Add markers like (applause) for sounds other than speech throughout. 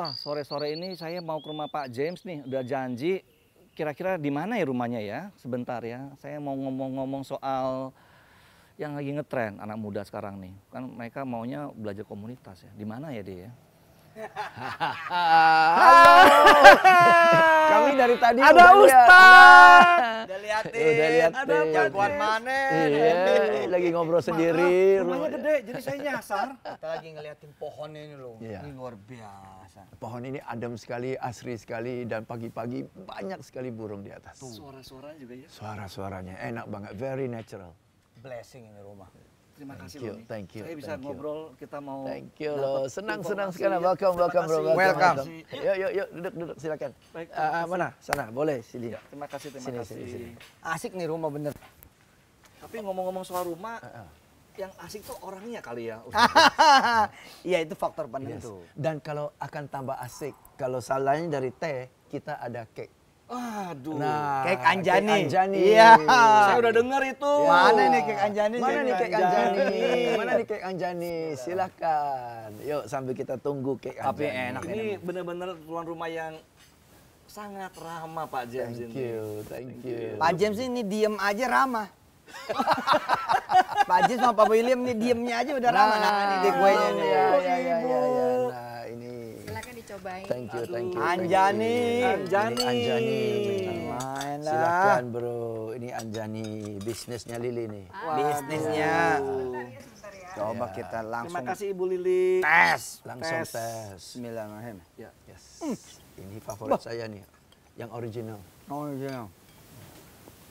wah sore-sore ini saya mau ke rumah Pak James nih, udah janji. Kira-kira di mana ya rumahnya ya? Sebentar ya, saya mau ngomong-ngomong soal yang lagi ngetren anak muda sekarang nih. Kan mereka maunya belajar komunitas ya. Di mana ya dia Halo. Kami dari tadi ada Ustaz. Udah liatin. Udah Ada jagoan mana? Iya, iya. lagi ngobrol sendiri. Rumahnya gede, jadi saya nyasar. Kita lagi ngeliatin pohon ini loh. Iya. Ini luar biasa. Pohon ini adem sekali, asri sekali dan pagi-pagi banyak sekali burung di atas. Suara-suaranya juga ya. Suara-suaranya enak banget, very natural. Blessing ini rumah. Terima thank kasih you, loh. Thank you. Saya bisa thank ngobrol, you. kita mau Thank you loh. Senang senang sekali. Welcome, welcome, bro. Welcome. welcome. Yuk, yuk, yuk, duduk, duduk, silakan. Baik, uh, mana? Sana, boleh, sini. Ya, terima kasih, terima sini, kasih. Sini, sini. Asik nih rumah bener. Tapi ngomong-ngomong soal rumah, uh, uh. yang asik tuh orangnya kali ya. (laughs) Iya, itu faktor penentu. Yes. Dan kalau akan tambah asik, kalau salahnya dari teh, kita ada cake. Waduh, Nah, kek Anjani. Kek Anjani. Iya. Saya udah dengar itu. Mana nih kek Anjani? Mana ini nih kek Anjani? (laughs) Mana nih kek Anjani? Silakan, Yuk sambil kita tunggu kek Anjani. Tapi enak ini. Ini benar-benar tuan rumah yang sangat ramah Pak James thank ini. You, thank you. Pak James ini diem aja ramah. Pak James sama Pak William ini diemnya aja udah ramah. Nah, nah ini gue nih. Ya, ya, ya, ya, ya. Nah baik. Thank you, thank you. Anjani. Anjani. Anjani. Main lah. Silakan bro. Ini Anjani bisnisnya Lili nih. Bisnisnya. Iya. Coba kita langsung. Terima kasih Ibu Lili. Tes. Langsung tes. tes. Bismillahirrahmanirrahim. Ya. Yes. Hmm. Ini favorit saya nih. Yang original. Original.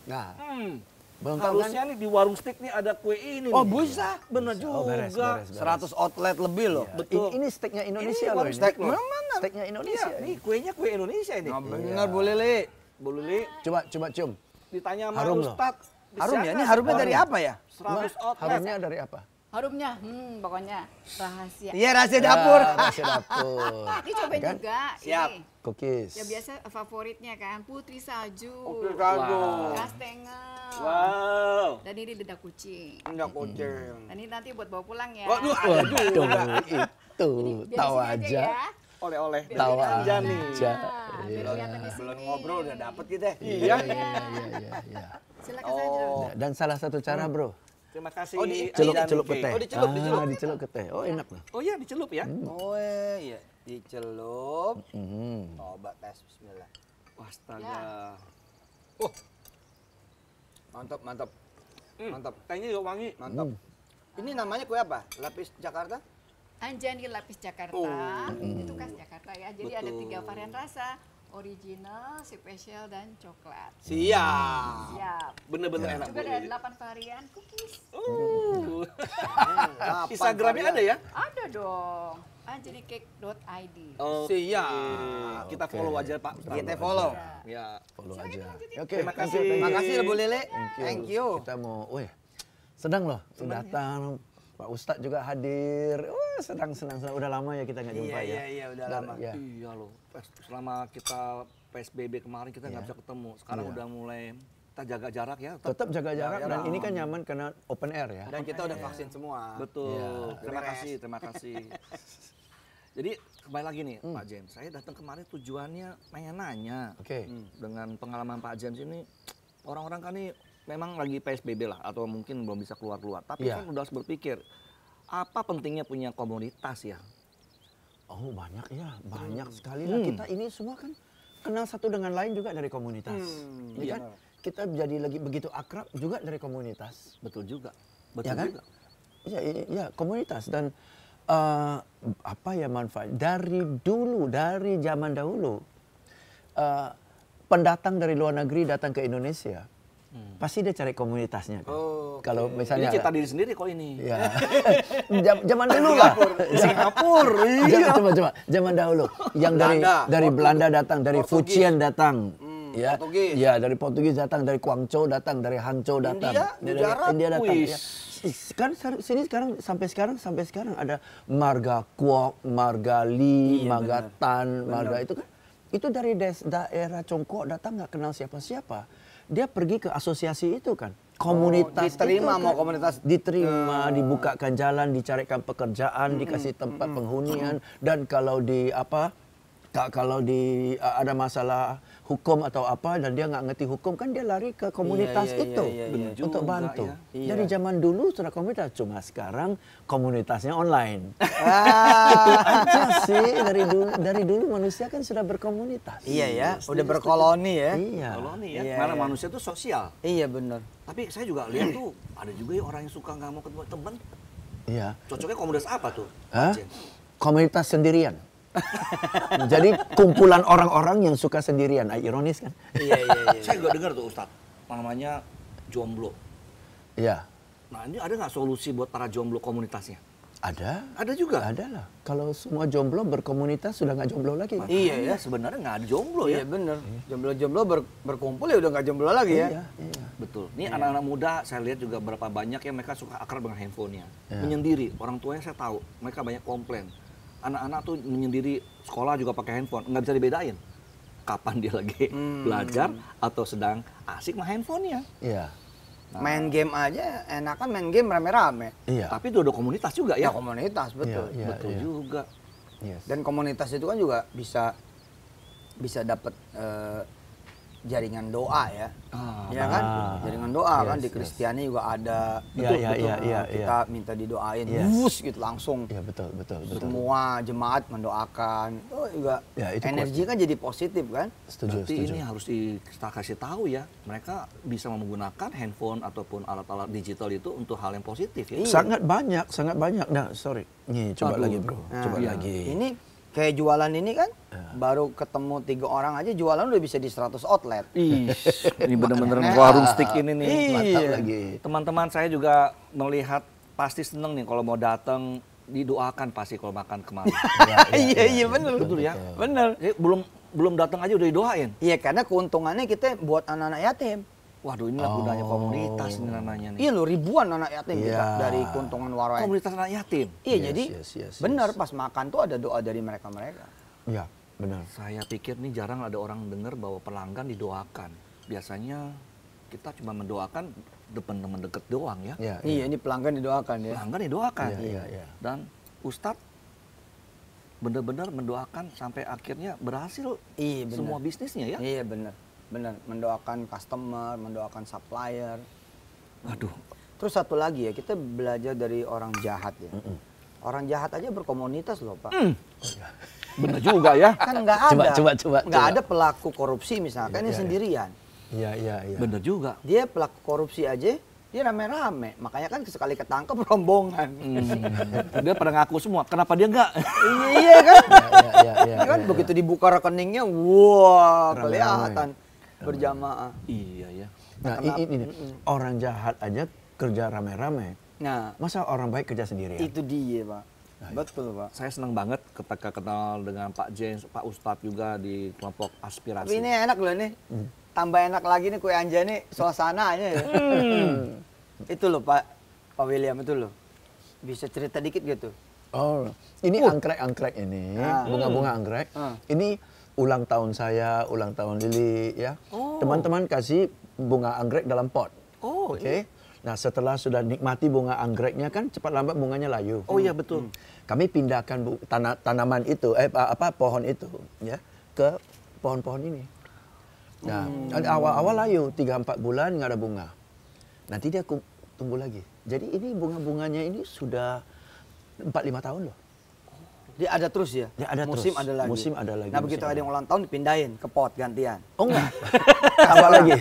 Nah. Hmm. Bang, harusnya nih di warung steak nih ada kue ini. Oh, nih. bisa. Iya. Benar juga. Oh, beres, beres, beres. 100 outlet lebih loh. Iya. Betul. Ini, ini steaknya Indonesia ini loh. Ini steak loh. Mana? Steaknya Indonesia. Iya, ini kuenya kue Indonesia ini. Enggak boleh boleh, Le. Boleh, Le. Coba coba cium. Ditanya sama harum Ustaz. Harum ya? Ini harumnya oh, dari iya. apa ya? 100 outlet. Harumnya dari apa? harumnya hmm pokoknya rahasia iya rahasia ya, dapur rahasia (laughs) dapur ini coba kan? juga siap ini. cookies ya biasa favoritnya kan putri salju putri salju wow. wow dan ini dedak kucing dedak kucing hmm. dan ini nanti buat bawa pulang ya waduh aduh (laughs) itu tahu aja, ya. oleh-oleh tahu aja nih aja. Iya. Belum ngobrol udah dapet gitu ya. Iya. Iya, iya, iya. Silakan saja. Dan salah satu cara, oh. Bro, Terima kasih. Oh, di, celup, celup ke teh. Oh, dicelup, ah, dicelup. dicelup ke teh. Oh, enak loh. Oh iya, dicelup ya. Hmm. Oh iya, iya. dicelup. Hmm. Coba oh, tes bismillah. Oh, astaga. Ya. Oh. Mantap, mantap. Hmm. Mantap. Tehnya juga wangi. Mantap. Hmm. Ini namanya kue apa? Lapis Jakarta? Anjani lapis Jakarta. Oh. Itu khas Jakarta ya. Jadi Betul. ada tiga varian rasa original, spesial dan coklat. Siap. Siap. Bener-bener ya. enak. Juga ada delapan varian cookies. Uh. (laughs) Instagramnya ada ya? Ada dong. Anjelicake.id. Ah, jadi Oh, siap. Okay. Kita follow aja Pak. Kita follow. Iya. Ya. Follow aja. Oke, okay. terima kasih. Terima kasih Bu Lele. Thank you. Kita mau, wih, Sedang loh. Senang, datang, Pak Ustadz juga hadir. Wah, senang senang senang. Udah lama ya kita nggak iya, jumpa iya, ya. Iya iya udah Dan, lama. Iya. Iya loh. Selama kita PSBB kemarin kita nggak iya. bisa ketemu. Sekarang iya. udah mulai kita jaga jarak ya. Tetap, tetap jaga jarak, dan ini kan nyaman karena open air ya. Dan kita udah vaksin semua. Betul. Yeah. Iya. Terima kasih, terima kasih. (laughs) Jadi kembali lagi nih hmm. Pak James, saya datang kemarin tujuannya nanya nanya. Oke. Okay. Hmm, dengan pengalaman Pak James ini orang-orang kan nih memang lagi PSBB lah atau mungkin belum bisa keluar-keluar. Tapi yeah. kan udah harus berpikir apa pentingnya punya komunitas ya? Oh banyak ya, banyak hmm. sekali lah hmm. kita ini semua kan kenal satu dengan lain juga dari komunitas. Hmm, ya iya. kan? Kita jadi lagi begitu akrab juga dari komunitas. Betul juga. Betul ya kan? juga. Ya, ya, ya komunitas dan uh, apa ya manfaat dari dulu dari zaman dahulu uh, pendatang dari luar negeri datang ke Indonesia Hmm. Pasti dia cari komunitasnya kan. Oh, okay. Kalau misalnya ini cerita diri sendiri kok ini. Ya. (laughs) zaman dulu lah. Singapura. Iya. (laughs) iya. Coba coba zaman dahulu yang dari Belanda. dari oh. Belanda datang, dari Portugis. Fujian datang. Hmm, ya. Portugis. Ya, dari Portugis datang, dari Guangzhou datang, dari Hangzhou datang. India, dari, Jarak, India datang. Iya. Wish. Ya. Kan sini sekarang sampai sekarang sampai sekarang ada marga Kuok, marga Li, iya, marga bener. Tan, marga bener. itu kan itu dari daerah Congkok datang nggak kenal siapa-siapa dia pergi ke asosiasi itu kan oh, komunitas oh, diterima itu, mau kan. komunitas diterima hmm. dibukakan jalan dicarikan pekerjaan hmm. dikasih tempat penghunian hmm. dan kalau di apa kalau di ada masalah hukum atau apa dan dia nggak ngerti hukum kan dia lari ke komunitas yeah, yeah, itu yeah, yeah, yeah. untuk bantu. Yeah. Iya. Dari zaman dulu sudah komunitas cuma sekarang komunitasnya online. Ah. itu (laughs) aja sih dari dulu dari dulu manusia kan sudah berkomunitas. Iya ya, sudah iya, berkoloni ya. Iya. Koloni ya. Iya, Karena iya. manusia itu sosial. Iya benar. Tapi saya juga lihat tuh ada juga ya orang yang suka nggak mau ketemu teman. Iya. Cocoknya komunitas apa tuh? Hah? Komunitas sendirian. Jadi kumpulan orang-orang yang suka sendirian, ah, ironis kan? Iya, iya, iya. Saya juga iya. dengar tuh Ustad, namanya jomblo. Iya. Nah ini ada nggak solusi buat para jomblo komunitasnya? Ada. Ada juga? Ada lah. Kalau semua jomblo berkomunitas sudah nggak jomblo lagi. Makanya. Iya ya, sebenarnya nggak ada jomblo ya. Iya bener. Jomblo-jomblo ber, berkumpul ya udah nggak jomblo lagi ya. Iya, iya. Betul. Ini anak-anak iya. muda saya lihat juga berapa banyak yang mereka suka akar dengan handphonenya. Iya. Menyendiri. Orang tuanya saya tahu, mereka banyak komplain anak-anak tuh menyendiri sekolah juga pakai handphone nggak bisa dibedain kapan dia lagi (laughs) hmm. belajar atau sedang asik main handphonenya. Iya. Nah, main game aja enakan main game rame-rame. Iya. Tapi itu ada komunitas juga ya. ya komunitas iya, betul. Iya, iya, betul iya. juga. Yes. Dan komunitas itu kan juga bisa bisa dapat uh, eh, jaringan doa ya. Ah, ya kan? Ah, jaringan doa yes, kan di Kristiani yes. juga ada. Iya, betul, ya, ya, betul. Ya, ya, kita ya. minta didoain yes. bus gitu langsung. Ya, betul, betul, betul. Semua jemaat mendoakan. Itu oh, juga ya, itu energi kan jadi positif kan? Setuju, Berarti setuju. ini harus kita kasih tahu ya, mereka bisa menggunakan handphone ataupun alat-alat digital itu untuk hal yang positif ya. Sangat banyak, sangat banyak. Nah, sorry. Nih, coba Aduh. lagi, Bro. Nah, coba ya. lagi. Ini kayak jualan ini kan ya. baru ketemu tiga orang aja jualan udah bisa di 100 outlet. Ih, ini (laughs) bener-bener warung stick ini nih. Iya. Mantap iya. lagi. Teman-teman saya juga melihat pasti seneng nih kalau mau datang didoakan pasti kalau makan kemarin. ya, (laughs) ya, iya iya, iya, iya benar. Betul ya. Benar. Eh, belum belum datang aja udah didoain. Iya karena keuntungannya kita buat anak-anak yatim. Waduh ini oh. komunitas ini namanya nih. Iya loh ribuan anak yatim yeah. Gitu, dari keuntungan warai. Komunitas anak yatim. Iya yes, jadi yes, yes, yes, benar yes. pas makan tuh ada doa dari mereka-mereka. Iya -mereka. benar. Saya pikir nih jarang ada orang dengar bahwa pelanggan didoakan. Biasanya kita cuma mendoakan depan teman deket doang ya. Yeah, iya, iya ini pelanggan didoakan ya. Pelanggan didoakan. Iya, iya, iya. Dan Ustadz benar-benar mendoakan sampai akhirnya berhasil iya, semua bisnisnya ya. Iya benar bener mendoakan customer mendoakan supplier aduh terus satu lagi ya kita belajar dari orang jahat ya mm -mm. orang jahat aja berkomunitas loh pak mm. bener juga ya kan nggak ada coba, coba, coba, nggak ada pelaku korupsi misalkan iya, ya, ini ya, sendirian iya iya iya bener juga dia pelaku korupsi aja dia rame-rame makanya kan sekali ketangkep (laughs) rombongan hmm. dia pada ngaku semua kenapa dia enggak iya, iya kan ya, ya, ya, kan iya, begitu dibuka rekeningnya wah wow, kelihatan rame berjamaah. Iya ya. Nah Kenapa? ini, ini orang jahat aja kerja rame-rame. Nah masa orang baik kerja sendirian? Itu dia pak. Nah, iya. Betul pak. Saya senang banget ketika kenal dengan Pak James, Pak Ustadz juga di kelompok aspirasi. Tapi ini enak loh nih. Hmm. Tambah enak lagi nih kue anja nih suasananya. Ya. Hmm. itu loh Pak Pak William itu loh. Bisa cerita dikit gitu. Oh, ini uh. angkrek-angkrek ini, ah. bunga-bunga angkrek. Hmm. Ini ulang tahun saya, ulang tahun Lili ya. Oh. Teman-teman oh. kasih bunga anggrek dalam pot. Oh, oke. Okay? Iya. Nah, setelah sudah nikmati bunga anggreknya kan cepat lambat bunganya layu. Oh iya betul. Hmm. Kami pindahkan bu, tanaman itu eh apa pohon itu ya ke pohon-pohon ini. Nah, awal-awal hmm. layu 3 4 bulan nggak ada bunga. Nanti dia tumbuh lagi. Jadi ini bunga-bunganya ini sudah 4 5 tahun loh. Dia ada terus ya? Dia ada musim terus. ada lagi. Musim ada lagi. Nah begitu ada yang ulang tahun dipindahin ke pot gantian. Oh enggak. Apa (laughs) (laughs) lagi?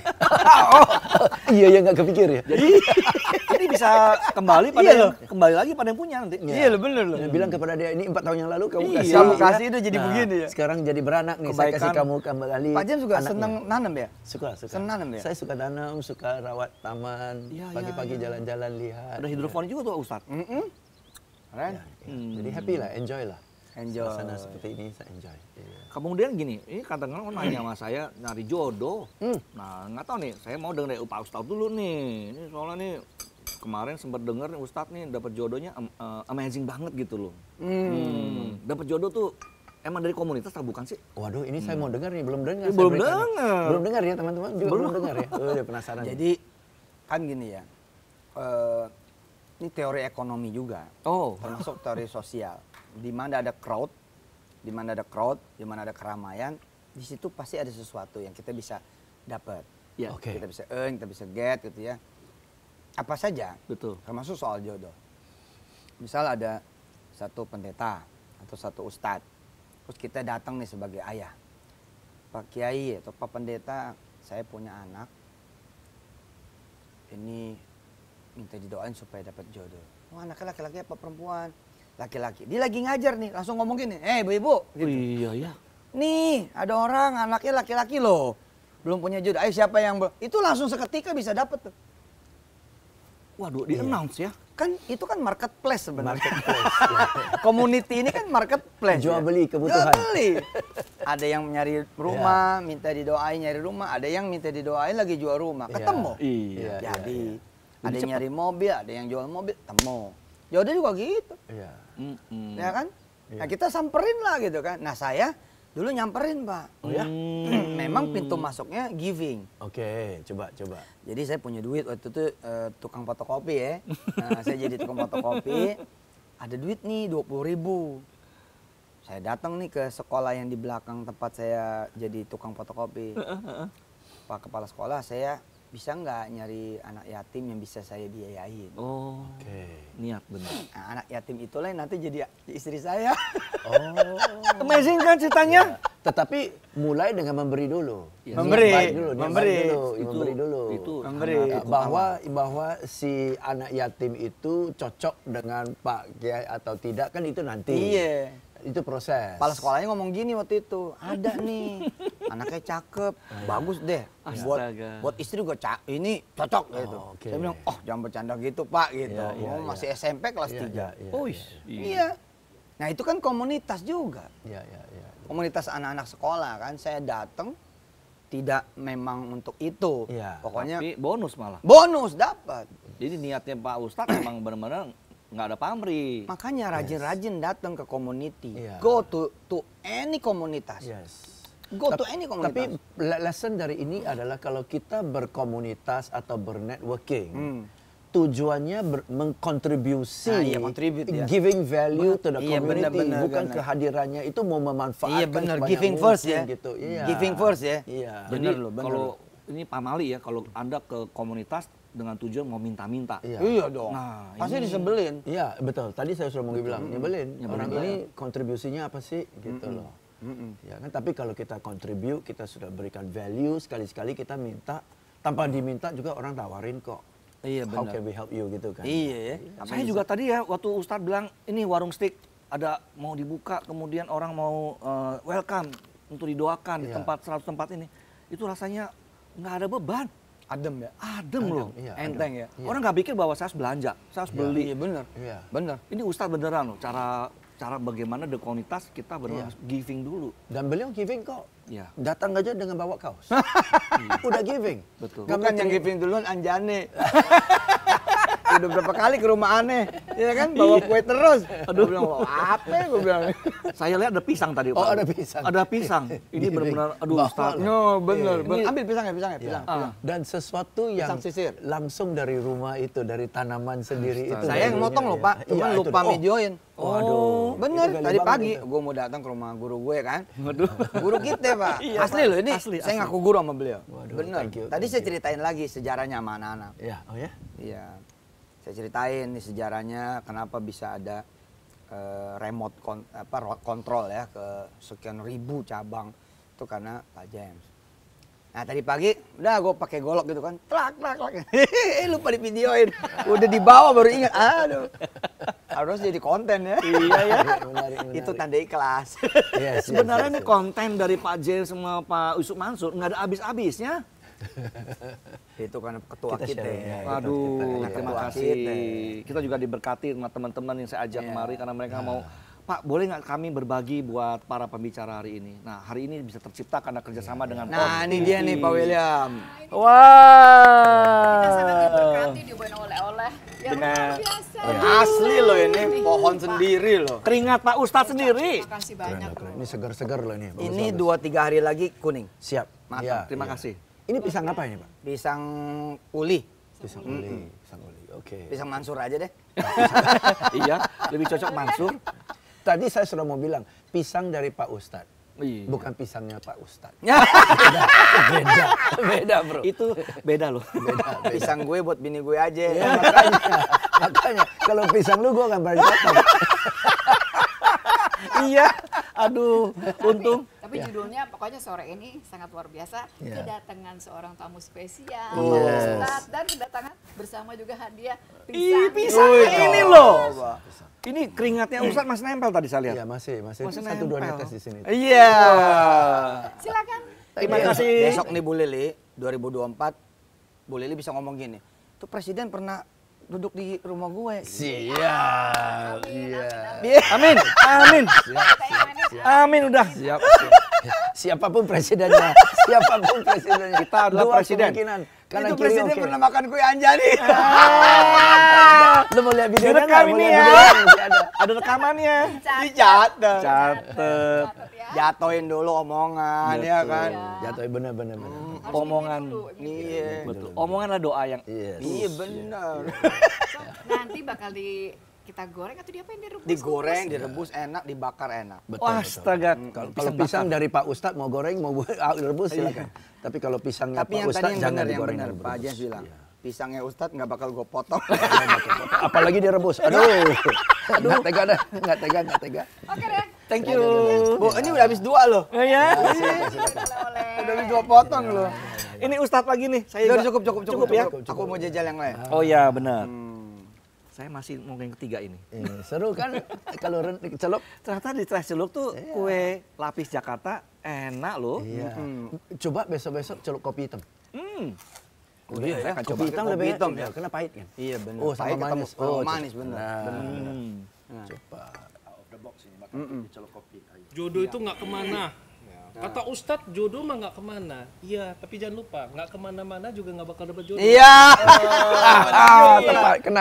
oh. (laughs) Iya ya enggak kepikir ya. Jadi ini bisa kembali pada iya, yang, kembali lagi pada yang punya nanti. Iya, iya loh bener loh. Dia bilang kepada dia ini empat tahun yang lalu kamu iya, kasih. Kamu kasih itu jadi nah, begini ya. Sekarang jadi beranak nih Kebaikan. saya kasih kamu kembali. Pak Jam suka anaknya. seneng nanam ya? Suka, suka. Seneng nanam ya? Saya suka nanam, suka rawat taman, iya, iya, pagi-pagi ya, jalan-jalan lihat. Ada hidroponik juga tuh ustad Ya, ya. Hmm. Jadi happy lah, enjoy lah enjoy. suasana seperti ini saya enjoy. Iya. Kemudian gini, ini kadang-kadang orang nanya sama saya nyari jodoh. Hmm. Nah nggak tahu nih, saya mau dengar Pak Ustadz dulu nih. Ini soalnya nih kemarin sempat denger Ustadz nih dapat jodohnya uh, amazing banget gitu loh. Hmm. Hmm. Dapat jodoh tuh Emang dari komunitas atau bukan sih? Waduh, ini hmm. saya mau dengar nih, belum dengar. Ya, belum dengar. Belum dengar ya teman-teman, belum, belum dengar ya. Udah oh, iya, penasaran. Jadi kan gini ya, uh, ini teori ekonomi juga. Oh. Termasuk teori sosial. Di mana ada crowd, di mana ada crowd, di mana ada keramaian, di situ pasti ada sesuatu yang kita bisa dapat. Ya. Okay. Kita bisa earn, kita bisa get gitu ya. Apa saja. Betul. Termasuk soal jodoh. Misal ada satu pendeta atau satu ustadz. Terus kita datang nih sebagai ayah. Pak Kiai atau Pak Pendeta, saya punya anak. Ini minta didoain supaya dapat jodoh. Oh, anak laki-laki apa perempuan? Laki-laki. Dia lagi ngajar nih, langsung ngomong gini, "Eh, hey, ibu-ibu." Gitu. Oh, iya, iya. Nih, ada orang anaknya laki-laki loh. Belum punya jodoh. Ayo eh, siapa yang Itu langsung seketika bisa dapat tuh. Waduh, di iya. announce ya. Kan itu kan marketplace sebenarnya. Marketplace. (laughs) Iya. Community ini kan marketplace. Jual ya. beli kebutuhan. Jual beli. Ada yang nyari rumah, yeah. minta didoain nyari rumah, ada yang minta didoain lagi jual rumah. Iya. Ketemu. Iya. Iya, Jadi iya, iya. Ada yang nyari mobil, ada yang jual mobil, temu. Jodoh ya juga gitu. Iya. Mm -mm. Ya kan? Nah, iya. Nah kita samperin lah gitu kan. Nah saya dulu nyamperin pak. Oh ya? Hmm. (clears throat) Memang pintu mm. masuknya giving. Oke, okay, coba coba. Jadi saya punya duit waktu itu uh, tukang fotokopi ya. (laughs) Nah saya jadi tukang fotokopi. Ada duit nih dua puluh ribu. Saya datang nih ke sekolah yang di belakang tempat saya jadi tukang fotokopi. (laughs) Pak kepala sekolah saya bisa nggak nyari anak yatim yang bisa saya biayain? Oh, oke. Okay. Niat benar. Nah, anak yatim itulah yang nanti jadi istri saya. Oh. Amazing kan ceritanya? Ya. Tetapi mulai dengan memberi dulu. Ya, memberi. dulu, memberi. dulu, itu, memberi dulu. Itu memberi. Iya, bahwa bahwa si anak yatim itu cocok dengan Pak Kiai atau tidak kan itu nanti. Iya itu proses. Kepala sekolahnya ngomong gini waktu itu, ada nih (laughs) anaknya cakep, iya. bagus deh. Astaga. Buat buat istri gue cak ini cocok oh, gitu. Okay. Saya bilang, "Oh, jangan bercanda gitu, Pak." gitu. Yeah, yeah, oh, yeah. masih SMP kelas yeah, 3. Yeah, yeah, oh, iya. iya. Nah, itu kan komunitas juga. Yeah, yeah, yeah. Komunitas anak-anak sekolah kan saya datang tidak memang untuk itu. Yeah, Pokoknya tapi bonus malah. Bonus dapat. Jadi niatnya Pak Ustadz memang benar-benar nggak ada pamri. Makanya rajin-rajin yes. datang ke community. Yeah. Go to to any komunitas. Yes. Go Ta to any komunitas. Tapi lesson dari ini adalah kalau kita berkomunitas atau bernetworking, hmm. tujuannya ber mengkontribusi, nah, iya, contribute, ya. giving value But, to the iya, community, bener, bener, bukan bener. kehadirannya itu mau memanfaatkan. Iya benar, giving mungkin, first ya. Gitu. Yeah. Giving first ya. Iya. Benar loh, Kalau ini pamali ya, kalau Anda ke komunitas dengan tujuan mau minta-minta. Iya. iya dong. Nah, pasti ini... disembelin. Iya, betul. Tadi saya sudah mau bilang, -hmm. nyebelin. nyebelin. Orang iya. ini kontribusinya apa sih gitu mm -hmm. loh. -hmm. Ya kan, tapi kalau kita contribute, kita sudah berikan value, sekali-sekali kita minta tanpa diminta juga orang tawarin kok. Iya benar. How can we help you gitu kan? Iya. iya. Saya juga tadi ya waktu Ustadz bilang ini warung stick ada mau dibuka kemudian orang mau uh, welcome untuk didoakan iya. di tempat 100 tempat ini. Itu rasanya nggak ada beban adem ya adem, loh iya, enteng adem. ya iya. orang nggak pikir bahwa saya harus belanja saya harus iya. beli iya bener iya. bener ini ustadz beneran loh cara cara bagaimana dekonitas kita benar iya. giving dulu dan beliau giving kok iya. datang aja dengan bawa kaos (laughs) udah giving betul bukan yang giving duluan anjani. (laughs) udah berapa kali ke rumah aneh ya kan bawa iya. kue terus aduh bilang lo apa ya? gue bilang saya lihat ada pisang tadi oh ada pisang ada pisang ini benar-benar aduh Ustaz. Oh, no benar ambil pisang ya pisang, ya. pisang. Iya. Ah. dan sesuatu yang sisir. langsung dari rumah itu dari tanaman sendiri Ustaz. itu saya yang motong loh pak iya, cuma ya, lupa oh. Waduh. Oh, bener, tadi pagi gue mau datang ke rumah guru gue kan. Waduh. Guru kita pak. (laughs) Iya, asli loh ini. Asli, saya asli. ngaku guru sama beliau. Waduh, Bener. Tadi saya ceritain lagi sejarahnya sama anak-anak. Iya, oh ya? Iya saya ceritain nih sejarahnya kenapa bisa ada uh, remote kon apa, control ya ke sekian ribu cabang itu karena Pak James. Nah tadi pagi udah gue pakai golok gitu kan, telak telak telak, (laughs) lupa di videoin, udah dibawa baru ingat, aduh harus jadi konten ya. Iya ya. (laughs) Menarik, menarik. Itu tanda ikhlas. Yes, Sebenarnya yes, yes, ini konten dari Pak James sama Pak Usuk Mansur nggak ada habis-habisnya. (laughs) itu karena ketua kita. kita. Ya, Aduh, kita. terima kasih. Kita. kita juga diberkati sama teman-teman yang saya ajak ya. kemari karena mereka ya. mau Pak, boleh nggak kami berbagi buat para pembicara hari ini? Nah, hari ini bisa tercipta karena kerjasama iya. dengan Nah, ini dia nih Pak iya. William. Wah. Wow. Kita sangat diberkati dibuat oleh-oleh yang luar biasa. Asli loh ini, pohon Pak. sendiri loh. Keringat Pak Ustadz sendiri. Terima kasih banyak. Ini segar-segar loh ini. ini 2-3 hari lagi kuning. Siap. Mata. Ya, terima ya. kasih. Ini pisang apa ini Pak? Pisang uli. Pisang uli, -hmm. pisang uli, oke. Okay. Pisang Mansur aja deh. (laughs) iya, lebih cocok Mansur. (laughs) Tadi saya sudah mau bilang, pisang dari Pak Ustad, Iya. Bukan pisangnya Pak Ustad. (laughs) beda, beda, beda bro. Itu beda loh. Beda, beda. Pisang gue buat bini gue aja. Ya, makanya, makanya kalau pisang lu gue gak berani Iya, aduh, untung tapi ya. judulnya pokoknya sore ini sangat luar biasa. Ya. Kedatangan seorang tamu spesial, oh. Iya. yes. dan kedatangan bersama juga hadiah pisang. Ih, pisang oh, ini loh. Ini keringatnya Ustaz masih nempel tadi saya lihat. Iya, masih, masih. masih satu nempel. dua netes di sini. Iya. Yeah. Silakan. Terima kasih. Besok nih Bu Lili 2024 Bu Lili bisa ngomong gini. Tuh presiden pernah duduk di rumah gue. Siap. Iya. Amin. Amin. Siap, siap, siap. Amin udah. Siap. siap. Siapapun presidennya, siapapun presidennya kita adalah Dua presiden. Kemungkinan Kanan itu presiden okay. pernah makan kue anjani. (laughs) Ah. Lu mau lihat videonya nggak? Mau lihat videonya ada. Ada rekamannya. Dicatat. Catet. Ya. Jatoin dulu omongan ya kan. Jatoin bener bener bener. Hmm, omongan. Iya. Betul. Omongan adalah doa yang. Iya benar. Nanti bakal di kita goreng atau diapain direbus? Digoreng, kukus? direbus ya. enak, dibakar enak. Betul, oh, astaga. Betul. kalau pisang, pisang dari Pak Ustadz mau goreng mau (laughs) ah, direbus iya. silakan. Tapi kalau pisangnya Tapi Pak yang Ustadz jangan yang digoreng. Benar, Pak Ajeng bilang. Ya. Pisangnya Ustadz (laughs) nggak bakal gue potong. Apalagi direbus. Aduh. Aduh. Nggak tega dah. Nggak tega, nggak tega. Oke deh. Thank you. Bu, ini udah habis dua loh. Oh, iya. ya. Udah habis dua potong iya, loh. Iya, ini Ustadz lagi nih. Saya udah cukup, cukup, cukup, cukup, ya. Aku mau jajal yang lain. Oh iya, benar. Hmm saya masih mau yang ketiga ini. Eh, seru kan kalau rentik celok. Ternyata di Tres Celok tuh iya. kue lapis Jakarta enak loh. Iya. Hmm. Coba besok-besok celok kopi hitam. Hmm. Udah, oh, iya, iya, iya. Oh, ya. Kan kopi hitam kopi lebih hitam ya. Kena pahit kan. Iya benar. Oh, sama pahit manis. oh, manis benar. Nah, benar. Nah. Coba out of the box ini makan mm -mm. celok kopi. Ayo. Jodoh ya. itu iya. nggak kemana. Ya. Kata Ustadz jodoh mah nggak kemana. Iya, tapi jangan lupa nggak kemana-mana juga nggak bakal dapat jodoh. Iya, oh, (laughs) ah, tepat kena.